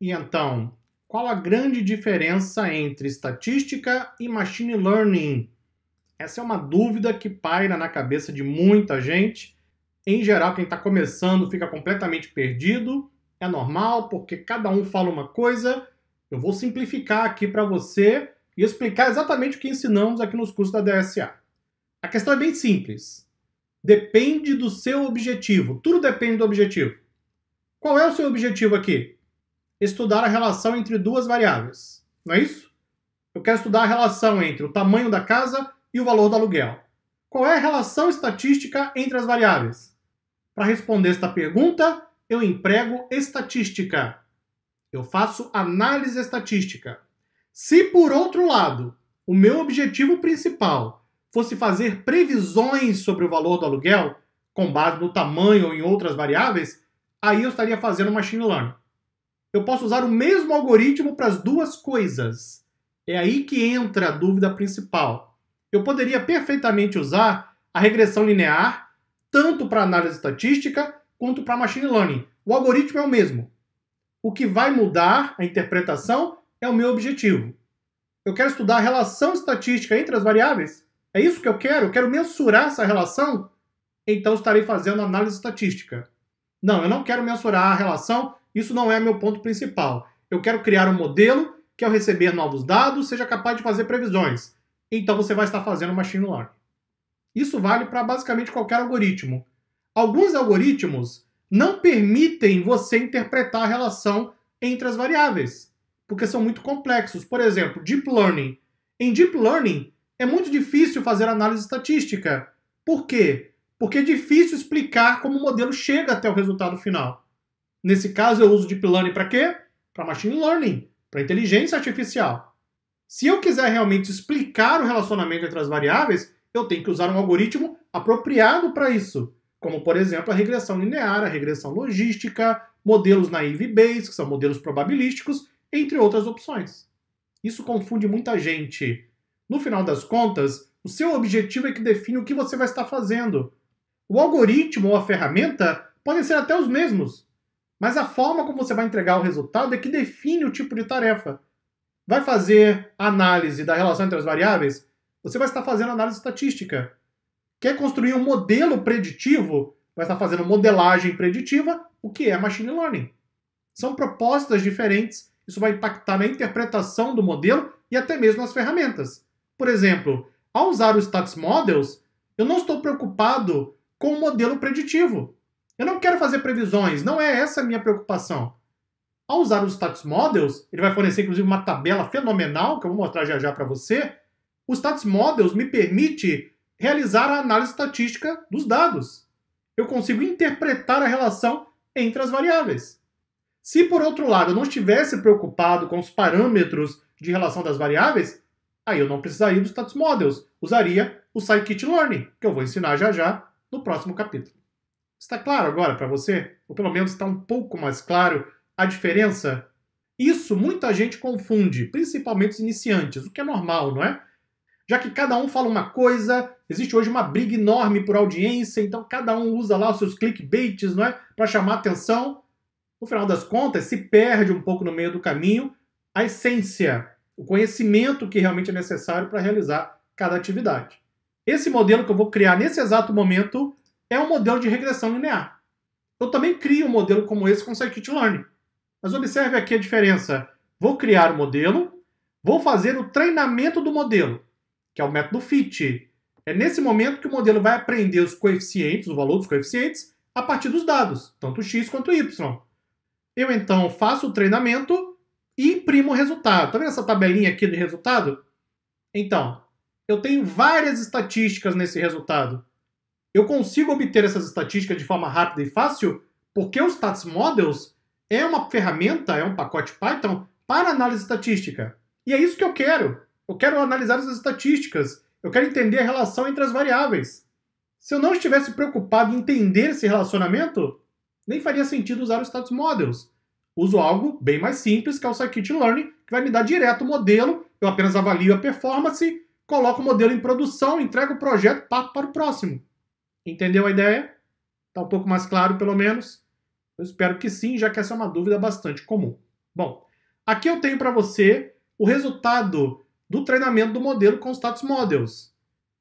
E então, qual a grande diferença entre estatística e machine learning? Essa é uma dúvida que paira na cabeça de muita gente. Em geral, quem está começando fica completamente perdido. É normal, porque cada um fala uma coisa. Eu vou simplificar aqui para você e explicar exatamente o que ensinamos aqui nos cursos da DSA. A questão é bem simples. Depende do seu objetivo. Tudo depende do objetivo. Qual é o seu objetivo aqui? estudar a relação entre duas variáveis. Não é isso? Eu quero estudar a relação entre o tamanho da casa e o valor do aluguel. Qual é a relação estatística entre as variáveis? Para responder esta pergunta, eu emprego estatística. Eu faço análise estatística. Se por outro lado, o meu objetivo principal fosse fazer previsões sobre o valor do aluguel, com base no tamanho ou em outras variáveis, aí eu estaria fazendo machine learning eu posso usar o mesmo algoritmo para as duas coisas. É aí que entra a dúvida principal. Eu poderia perfeitamente usar a regressão linear tanto para análise estatística quanto para machine learning. O algoritmo é o mesmo. O que vai mudar a interpretação é o meu objetivo. Eu quero estudar a relação estatística entre as variáveis? É isso que eu quero? Eu quero mensurar essa relação? Então estarei fazendo análise estatística. Não, eu não quero mensurar a relação isso não é meu ponto principal. Eu quero criar um modelo que, ao receber novos dados, seja capaz de fazer previsões. Então você vai estar fazendo machine learning. Isso vale para basicamente qualquer algoritmo. Alguns algoritmos não permitem você interpretar a relação entre as variáveis, porque são muito complexos. Por exemplo, deep learning. Em deep learning é muito difícil fazer análise estatística. Por quê? Porque é difícil explicar como o modelo chega até o resultado final. Nesse caso, eu uso Deep Learning para quê? Para Machine Learning, para inteligência artificial. Se eu quiser realmente explicar o relacionamento entre as variáveis, eu tenho que usar um algoritmo apropriado para isso, como, por exemplo, a regressão linear, a regressão logística, modelos naive-based, que são modelos probabilísticos, entre outras opções. Isso confunde muita gente. No final das contas, o seu objetivo é que define o que você vai estar fazendo. O algoritmo ou a ferramenta podem ser até os mesmos, mas a forma como você vai entregar o resultado é que define o tipo de tarefa. Vai fazer análise da relação entre as variáveis? Você vai estar fazendo análise estatística. Quer construir um modelo preditivo? Vai estar fazendo modelagem preditiva, o que é machine learning. São propostas diferentes. Isso vai impactar na interpretação do modelo e até mesmo nas ferramentas. Por exemplo, ao usar os Stats Models, eu não estou preocupado com o modelo preditivo. Eu não quero fazer previsões, não é essa a minha preocupação. Ao usar os status models, ele vai fornecer inclusive uma tabela fenomenal que eu vou mostrar já já para você. O status models me permite realizar a análise estatística dos dados. Eu consigo interpretar a relação entre as variáveis. Se por outro lado eu não estivesse preocupado com os parâmetros de relação das variáveis, aí eu não precisaria dos status models, usaria o scikit-learning, que eu vou ensinar já já no próximo capítulo. Está claro agora para você? Ou pelo menos está um pouco mais claro a diferença? Isso muita gente confunde, principalmente os iniciantes, o que é normal, não é? Já que cada um fala uma coisa, existe hoje uma briga enorme por audiência, então cada um usa lá os seus clickbaits, não é? Para chamar atenção. No final das contas, se perde um pouco no meio do caminho a essência, o conhecimento que realmente é necessário para realizar cada atividade. Esse modelo que eu vou criar nesse exato momento é um modelo de regressão linear. Eu também crio um modelo como esse com Scikit-Learn. Mas observe aqui a diferença. Vou criar o um modelo, vou fazer o treinamento do modelo, que é o método FIT. É nesse momento que o modelo vai aprender os coeficientes, o valor dos coeficientes, a partir dos dados, tanto x quanto y. Eu então faço o treinamento e imprimo o resultado. Está vendo essa tabelinha aqui de resultado? Então, eu tenho várias estatísticas nesse resultado. Eu consigo obter essas estatísticas de forma rápida e fácil porque o Stats Models é uma ferramenta, é um pacote Python para análise estatística. E é isso que eu quero. Eu quero analisar essas estatísticas. Eu quero entender a relação entre as variáveis. Se eu não estivesse preocupado em entender esse relacionamento, nem faria sentido usar o Status Models. Uso algo bem mais simples, que é o scikit-learn, que vai me dar direto o modelo, eu apenas avalio a performance, coloco o modelo em produção, entrego o projeto, parto para o próximo. Entendeu a ideia? Está um pouco mais claro, pelo menos? Eu espero que sim, já que essa é uma dúvida bastante comum. Bom, aqui eu tenho para você o resultado do treinamento do modelo com status models.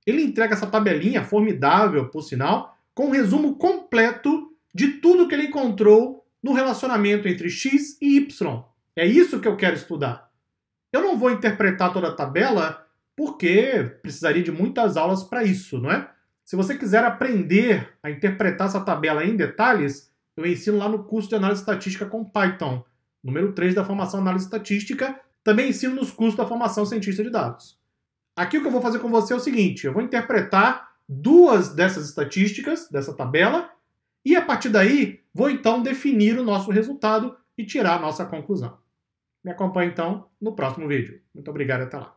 Ele entrega essa tabelinha formidável, por sinal, com um resumo completo de tudo que ele encontrou no relacionamento entre x e y. É isso que eu quero estudar. Eu não vou interpretar toda a tabela porque precisaria de muitas aulas para isso, não é? Se você quiser aprender a interpretar essa tabela em detalhes, eu ensino lá no curso de análise estatística com Python, número 3 da formação análise estatística. Também ensino nos cursos da formação cientista de dados. Aqui o que eu vou fazer com você é o seguinte: eu vou interpretar duas dessas estatísticas, dessa tabela, e a partir daí vou então definir o nosso resultado e tirar a nossa conclusão. Me acompanhe então no próximo vídeo. Muito obrigado até lá.